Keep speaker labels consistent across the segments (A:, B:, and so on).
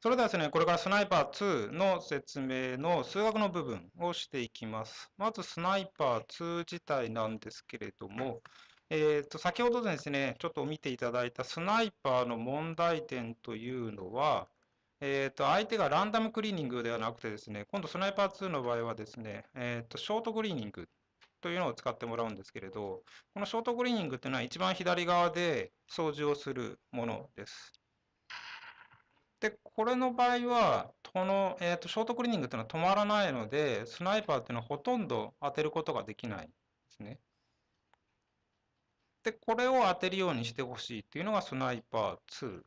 A: それではですね、これからスナイパー2の説明の数学の部分をしていきます。まずスナイパー2自体なんですけれども、えー、と先ほどですね、ちょっと見ていただいたスナイパーの問題点というのは、えー、と相手がランダムクリーニングではなくてですね、今度スナイパー2の場合はですね、えー、とショートクリーニングというのを使ってもらうんですけれど、このショートクリーニングというのは一番左側で掃除をするものです。で、これの場合は、この、えっ、ー、と、ショートクリーニングというのは止まらないので、スナイパーというのはほとんど当てることができないですね。で、これを当てるようにしてほしいというのがスナイパー2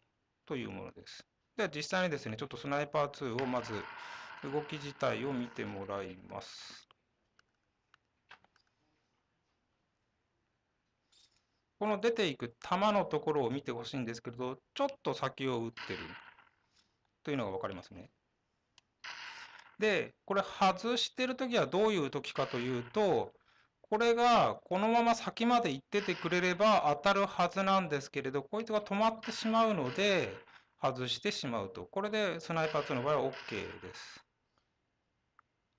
A: というものです。では実際にですね、ちょっとスナイパー2をまず動き自体を見てもらいます。この出ていく球のところを見てほしいんですけれど、ちょっと先を打ってる。というのが分かりますね。で、これ外してる時はどういう時かというと、これがこのまま先まで行っててくれれば当たるはずなんですけれど、こいつが止まってしまうので、外してしまうと。これでスナイパー2の場合は OK です。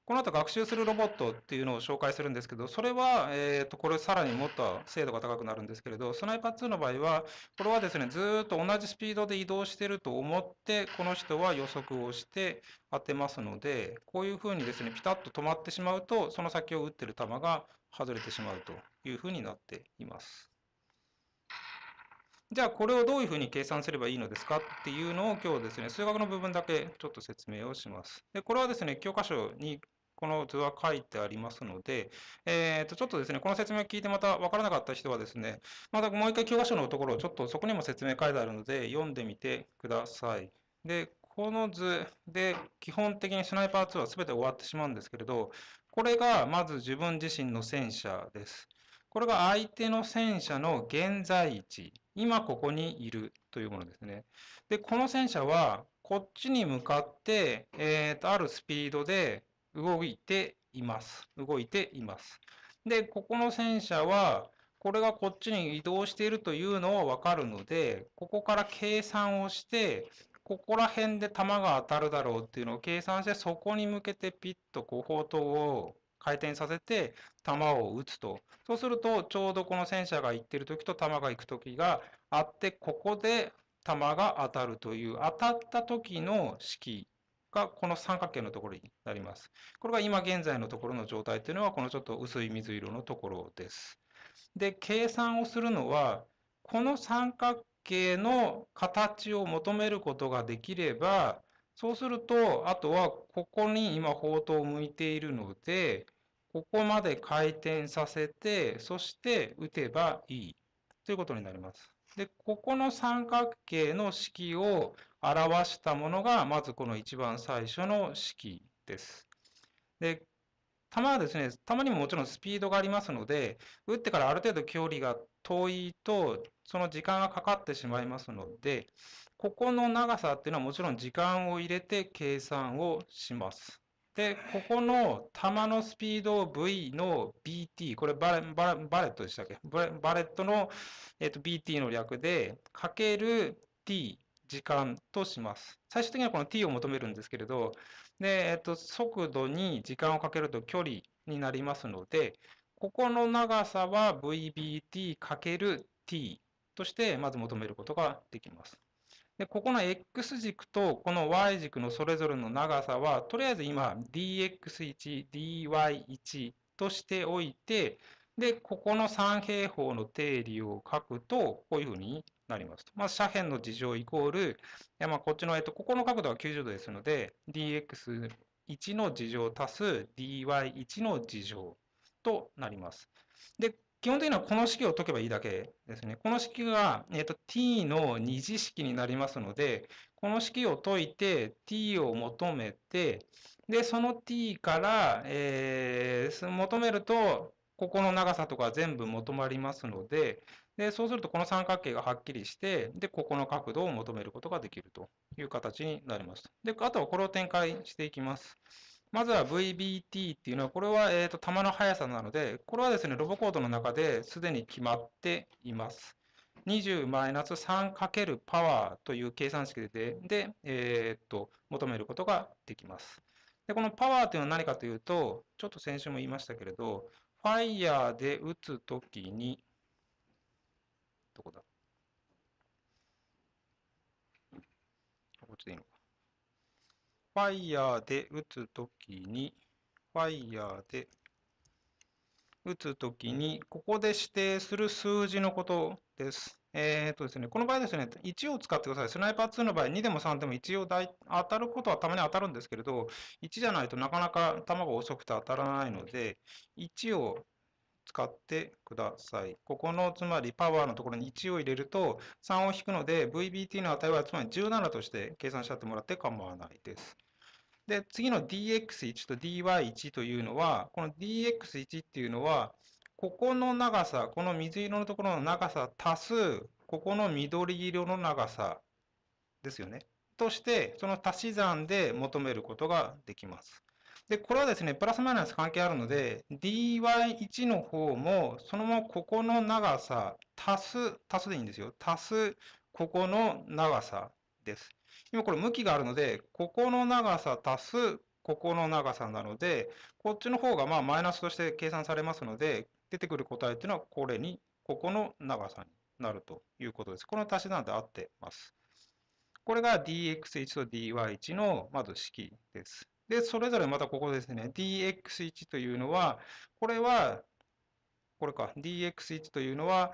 A: この後学習するロボットっていうのを紹介するんですけど、それは、えっ、ー、と、これさらにもっと精度が高くなるんですけれど、スナイパー2の場合は、これはですね、ずっと同じスピードで移動してると思って、この人は予測をして当てますので、こういうふうにですね、ピタッと止まってしまうと、その先を打ってる球が外れてしまうというふうになっています。じゃあこれをどういうふうに計算すればいいのですかっていうのを今日ですね、数学の部分だけちょっと説明をします。で、これはですね、教科書にこの図は書いてありますので、えー、とちょっとですね、この説明を聞いてまた分からなかった人はですね、またもう一回教科書のところをちょっとそこにも説明書いてあるので、読んでみてください。で、この図で基本的にスナイパー2は全て終わってしまうんですけれど、これがまず自分自身の戦車です。これが相手の戦車の現在位置。今ここにいるというものですね。で、この戦車は、こっちに向かって、えっ、ー、と、あるスピードで動いています。動いています。で、ここの戦車は、これがこっちに移動しているというのをわかるので、ここから計算をして、ここら辺で弾が当たるだろうっていうのを計算して、そこに向けてピッとこう砲塔を回転させて球を打つと。そうすると、ちょうどこの戦車が行ってる時と球が行く時があって、ここで球が当たるという、当たった時の式がこの三角形のところになります。これが今現在のところの状態というのは、このちょっと薄い水色のところです。で、計算をするのは、この三角形の形を求めることができれば、そうすると、あとはここに今、砲塔を向いているので、ここまで回転させて、そして打てばいいということになります。で、ここの三角形の式を表したものが、まずこの一番最初の式です。で、球はですね、球にももちろんスピードがありますので、打ってからある程度距離が遠いと、その時間がかかってしまいますので、ここの長さっていうのはもちろん時間を入れて計算をします。で、ここの球のスピードを V の BT、これバレバレバレットでしたっけバレバレットの、えっと、BT の略で、かける t 時間とします。最終的にはこの t を求めるんですけれど、で、えっと、速度に時間をかけると距離になりますので、ここの長さは v b t かける t として、まず求めることができます。で、ここの X 軸とこの Y 軸のそれぞれの長さは、とりあえず今 dx1、dy1 としておいて、で、ここの三平方の定理を書くと、こういうふうになりますまず、あ、斜辺の事情イコール、いまあ、こっちの、えっと、ここの角度は90度ですので、dx1 の事情足す dy1 の事情となります。で、基本的にはこの式を解けばいいだけですね。この式が、えーと、t の二次式になりますので、この式を解いて t を求めて、で、その t から、えー、求めると、ここの長さとか全部求まりますので、で、そうするとこの三角形がはっきりして、で、ここの角度を求めることができるという形になります。で、あとはこれを展開していきます。まずは VBT っていうのは、これは、えっ、と、球の速さなので、これはですね、ロボコードの中ですでに決まっています。20-3× パワーという計算式で、で、えっ、と、求めることができます。で、このパワーというのは何かというと、ちょっと先週も言いましたけれど、ファイヤーで打つときに、どこだこっちでいいのファイヤーで打つときに、ファイヤーで打つときに、ここで指定する数字のことです。えー、っとですね、この場合ですね、1を使ってください。スナイパー2の場合、2でも3でも1を大当たることはたまに当たるんですけれど、1じゃないとなかなか球が遅くて当たらないので、1を使ってください。ここの、つまりパワーのところに1を入れると、3を引くので、VBT の値はつまり17として計算しちゃってもらって構わないです。で、次の DX1 と DY1 というのは、この DX1 っていうのは、ここの長さ、この水色のところの長さ足す、ここの緑色の長さですよね。として、その足し算で求めることができます。で、これはですね、プラスマイナス関係あるので、dy1 の方も、そのままここの長さ、足す、足すでいいんですよ。足す、ここの長さです。今これ向きがあるので、ここの長さ足す、ここの長さなので、こっちの方がまあマイナスとして計算されますので、出てくる答えっていうのはこれに、ここの長さになるということです。この足し算で合ってます。これが dx1 と dy1 のまず式です。で、それぞれまたここですね、dx1 というのは、これは、これか、dx1 というのは、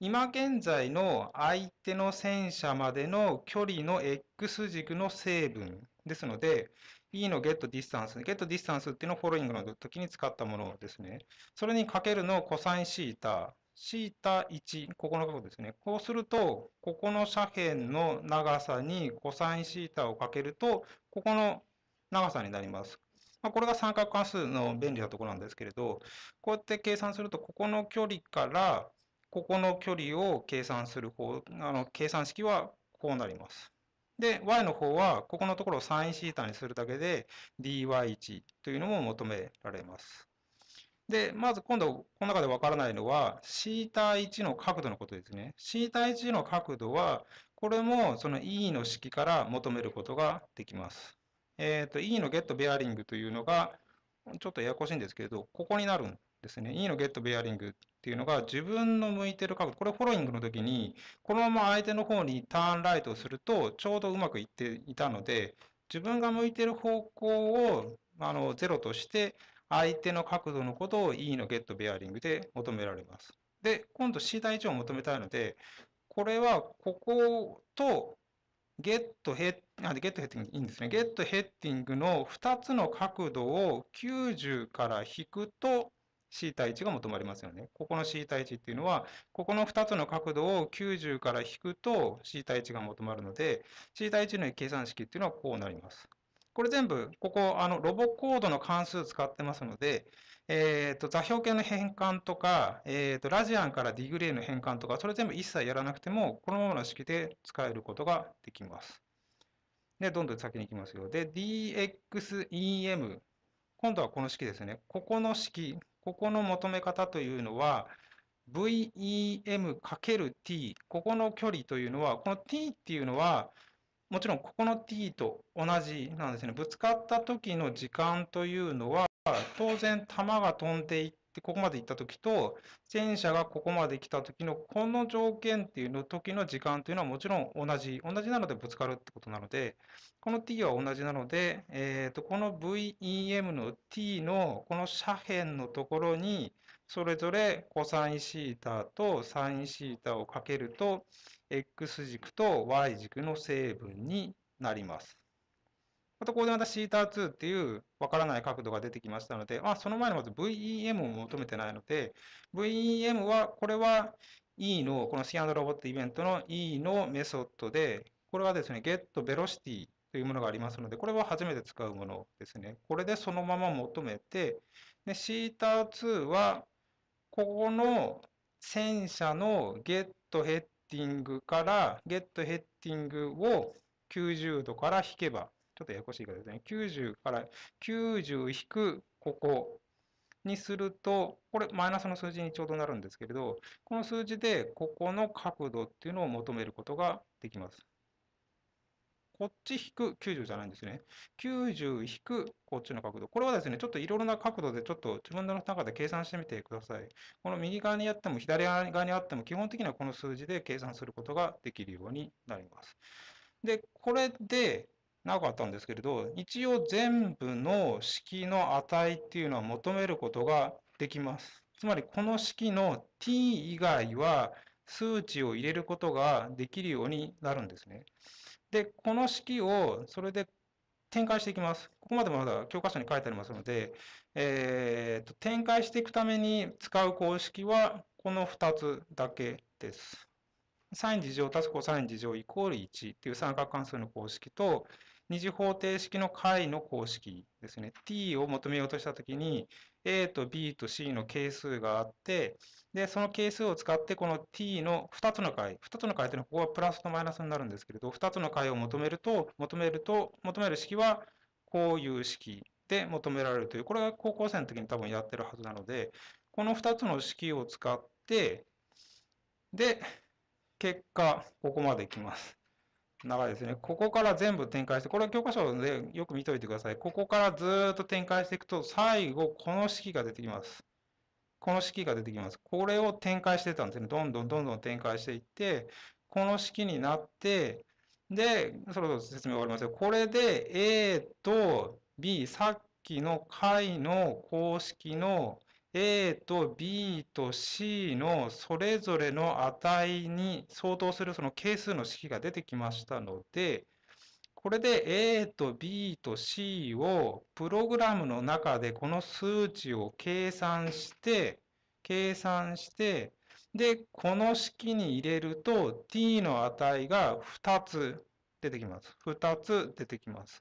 A: 今現在の相手の戦車までの距離の x 軸の成分ですので、E の get distance、get distance っていうのをフォローイングの時に使ったものですね。それにかけるの c o s i シータ、シータ1、ここの角ですね。こうすると、ここの斜辺の長さに c o s i シータをかけると、ここの長さになります。まあ、これが三角関数の便利なところなんですけれど、こうやって計算すると、ここの距離から、ここの距離を計算する方、あの計算式はこうなります。で、y の方は、ここのところを sinθ にするだけで、dy1 というのも求められます。で、まず今度、この中でわからないのは、θ1 の角度のことですね。θ1 の角度は、これもその e の式から求めることができます。えっ、ー、と、E のゲットベアリングというのが、ちょっとややこしいんですけれど、ここになるんですね。E のゲットベアリングっていうのが自分の向いてる角度、これフォローイングの時に、このまま相手の方にターンライトをすると、ちょうどうまくいっていたので、自分が向いてる方向をあの0として、相手の角度のことを E のゲットベアリングで求められます。で、今度 C 対1を求めたいので、これはこことゲットヘッ、あ、ゲットヘッティングいいんですね。ゲットヘッティングの2つの角度を90から引くと、θ 1が求まりますよね。ここの θ 1っていうのは、ここの2つの角度を90から引くと θ 1が求まるので、θ 1の計算式っていうのはこうなります。これ全部、ここ、あの、ロボコードの関数使ってますので、えっ、ー、と、座標形の変換とか、えっ、ー、と、ラジアンからディグレーの変換とか、それ全部一切やらなくても、このままの式で使えることができます。で、どんどん先に行きますよ。で、dxem。今度はこの式ですね。ここの式、ここの求め方というのは、vem×t。ここの距離というのは、この t っていうのは、もちろんここの t と同じなんですね。ぶつかった時の時間というのは、当然球が飛んでいって、ここまで行った時と、戦車がここまで来た時の、この条件っていうの時の時間というのはもちろん同じ。同じなのでぶつかるってことなので、この t は同じなので、えー、と、この VEM の t のこの斜辺のところに、それぞれ cosθ と sinθ をかけると、x 軸と y 軸の成分になります。あと、ここでまた θ2 っていうわからない角度が出てきましたので、まあ、その前にまず VEM を求めてないので、VEM は、これは E の、この C& ロボットイベントの E のメソッドで、これはですね、getVelocity というものがありますので、これは初めて使うものですね。これでそのまま求めて、で、θ2 は、ここの戦車の get ヘッティングから get ヘッティングを90度から引けば、ちょっとややこしいからですね、90から90引くここにすると、これマイナスの数字にちょうどなるんですけれど、この数字でここの角度っていうのを求めることができます。こっち引く90じゃないんですね。90引くこっちの角度。これはですね、ちょっといろいろな角度でちょっと自分の中で計算してみてください。この右側にあっても左側にあっても基本的にはこの数字で計算することができるようになります。で、これでなかったんですけれど、一応全部の式の値っていうのは求めることができます。つまりこの式の t 以外は数値を入れることができるようになるんですね。で、この式をそれで展開していきます。ここまでもまだ教科書に書いてありますので、えーと、展開していくために使う公式はこの2つだけです。サイン事乗足すコサイン事乗イコール1っていう三角関数の公式と、二次方程式の解の公式ですね。t を求めようとしたときに、a と b と c の係数があって、で、その係数を使って、この t の2つの解、2つの解というのは、ここはプラスとマイナスになるんですけれど、2つの解を求めると、求めると、求める式は、こういう式で求められるという、これが高校生の時に多分やってるはずなので、この2つの式を使って、で、結果、ここまで来ます。長いですね。ここから全部展開して、これは教科書でよく見ておいてください。ここからずっと展開していくと、最後、この式が出てきます。この式が出てきます。これを展開してたんですね。どんどんどんどん展開していって、この式になって、で、そろそろ説明終わりますよ。これで A と B、さっきの解の公式の A と B と C のそれぞれの値に相当するその係数の式が出てきましたので、これで A と B と C をプログラムの中でこの数値を計算して、計算して、で、この式に入れると t の値が2つ出てきます。2つ出てきます。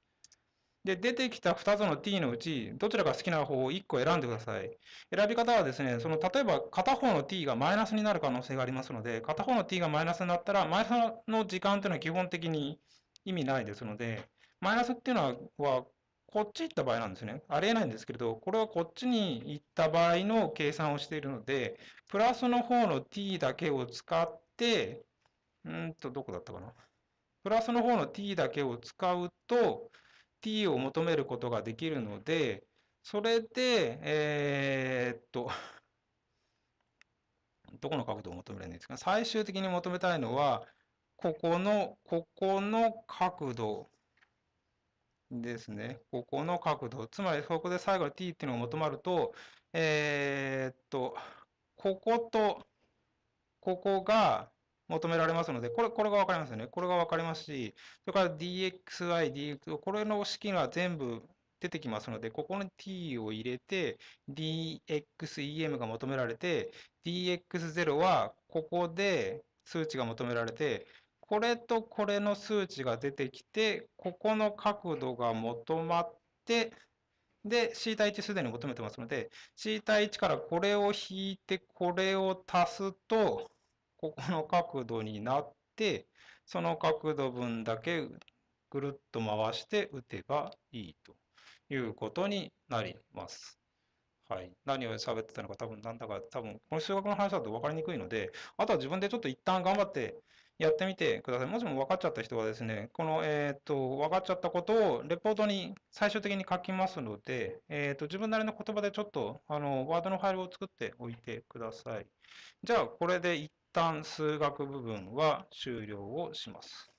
A: で、出てきた2つの t のうち、どちらが好きな方を1個選んでください。選び方はですね、その、例えば片方の t がマイナスになる可能性がありますので、片方の t がマイナスになったら、マイナスの時間というのは基本的に意味ないですので、マイナスっていうのは、こっち行った場合なんですね。ありえないんですけれど、これはこっちに行った場合の計算をしているので、プラスの方の t だけを使って、うんと、どこだったかな。プラスの方の t だけを使うと、T を求めることができるので、それで、えー、っと、どこの角度を求めるんですか最終的に求めたいのは、ここの、ここの角度ですね。ここの角度。つまり、そこで最後に t っていうのを求まると、えー、っと、ここと、ここが、求められますので、これ、これがわかりますよね。これがわかりますし、それから DXI、DX、これの式が全部出てきますので、ここに t を入れて、dxem が求められて、dx0 はここで数値が求められて、これとこれの数値が出てきて、ここの角度が求まって、で、θ1 すでに求めてますので、θ1 からこれを引いて、これを足すと、ここの角度になって、その角度分だけぐるっと回して打てばいいということになります。はい、何を喋ってたのか多分なんだか多分この数学の話だと分かりにくいのであとは自分でちょっと一旦頑張ってやってみてくださいもしも分かっちゃった人はですねこの、えーと、と分かっちゃったことをレポートに最終的に書きますので、えーと、と自分なりの言葉でちょっとあのワードのファイルを作っておいてくださいじゃあこれで一旦数学部分は終了をします。